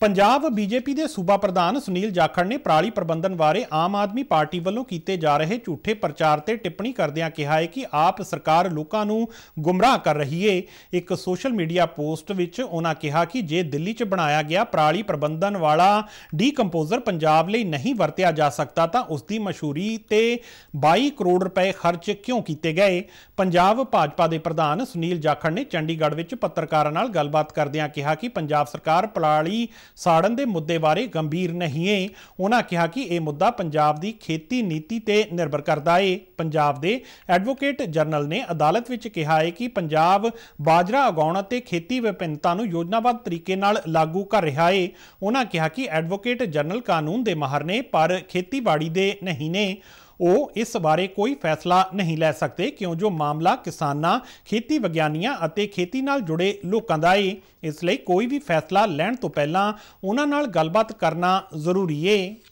Punjab BJP ਦੇ ਸੂਬਾ ਪ੍ਰਧਾਨ ਸੁਨੀਲ ਜਾਖੜ ਨੇ ਪ੍ਰਾਲੀ ਪ੍ਰਬੰਧਨ ਬਾਰੇ ਆਮ ਆਦਮੀ ਪਾਰਟੀ ਵੱਲੋਂ ਕੀਤੇ ਜਾ ਰਹੇ ਝੂਠੇ ਪ੍ਰਚਾਰ ਤੇ ਟਿੱਪਣੀ ਕਰਦਿਆਂ ਕਿਹਾ ਹੈ ਕਿ ਆਪ ਸਰਕਾਰ ਲੋਕਾਂ ਨੂੰ ਗੁੰਮਰਾਹ ਕਰ ਰਹੀ ਏ ਇੱਕ ਸੋਸ਼ਲ ਮੀਡੀਆ ਪੋਸਟ ਵਿੱਚ ਉਹਨਾਂ ਕਿਹਾ ਕਿ ਜੇ ਦਿੱਲੀ 'ਚ ਬਣਾਇਆ ਗਿਆ ਪ੍ਰਾਲੀ ਪ੍ਰਬੰਧਨ ਵਾਲਾ ਡੀਕੰਪੋਜ਼ਰ ਪੰਜਾਬ ਲਈ ਨਹੀਂ ਵਰਤਿਆ ਜਾ ਸਕਦਾ ਤਾਂ ਉਸ ਦੀ ਮਸ਼ਹੂਰੀ ਤੇ 22 ਕਰੋੜ ਰੁਪਏ ਖਰਚ ਕਿਉਂ ਕੀਤੇ ਗਏ ਪੰਜਾਬ ਭਾਜਪਾ ਦੇ ਪ੍ਰਧਾਨ ਸੁਨੀਲ ਜਾਖੜ ਨੇ ਚੰਡੀਗੜ੍ਹ ਵਿੱਚ ਪੱਤਰਕਾਰਾਂ ਨਾਲ ਗੱਲਬਾਤ ਕਰਦਿਆਂ ਕਿਹਾ ਕਿ ਪੰਜਾਬ ਸਰਕਾਰ ਪ੍ਰਾਲੀ ਸਾੜਨ ਦੇ ਮੁੱਦੇ ਬਾਰੇ ਗੰਭੀਰ ਨਹੀਂ ਹੈ ਉਹਨਾਂ ਕਿਹਾ ਕਿ ਇਹ ਮੁੱਦਾ ਪੰਜਾਬ ਦੀ ਖੇਤੀ ਨੀਤੀ ਤੇ ਨਿਰਭਰ ਕਰਦਾ ਹੈ ਪੰਜਾਬ ਦੇ ਐਡਵੋਕੇਟ ਜਨਰਲ ਨੇ ਅਦਾਲਤ ਵਿੱਚ ਕਿਹਾ ਹੈ ਕਿ ਪੰਜਾਬ ਬਾਜਰਾ ਉਗਾਉਣ ਅਤੇ ਖੇਤੀ ਵਿਭਿੰਨਤਾ ਨੂੰ ਯੋਜਨਾਬੱਧ ਤਰੀਕੇ ਨਾਲ ਲਾਗੂ ਕਰ ਰਿਹਾ ਹੈ ਉਹਨਾਂ ਕਿਹਾ ਕਿ ਐਡਵੋਕੇਟ ਜਨਰਲ ਕਾਨੂੰਨ ਦੇ ਮਾਹਰ ਨੇ ਪਰ ਖੇਤੀਬਾੜੀ ਦੇ ਨਹੀਂ ਨੇ ਉਹ ਇਸ ਬਾਰੇ ਕੋਈ ਫੈਸਲਾ ਨਹੀਂ ਲੈ ਸਕਦੇ ਕਿਉਂ ਜੋ ਮਾਮਲਾ ਕਿਸਾਨਾਂ ਖੇਤੀ ਵਿਗਿਆਨੀਆਂ ਅਤੇ ਖੇਤੀ ਨਾਲ ਜੁੜੇ ਲੋਕਾਂ ਦਾ ਹੈ ਇਸ ਲਈ ਕੋਈ ਵੀ ਫੈਸਲਾ ਲੈਣ ਤੋਂ ਪਹਿਲਾਂ ਉਹਨਾਂ ਨਾਲ ਗੱਲਬਾਤ ਕਰਨਾ ਜ਼ਰੂਰੀ ਹੈ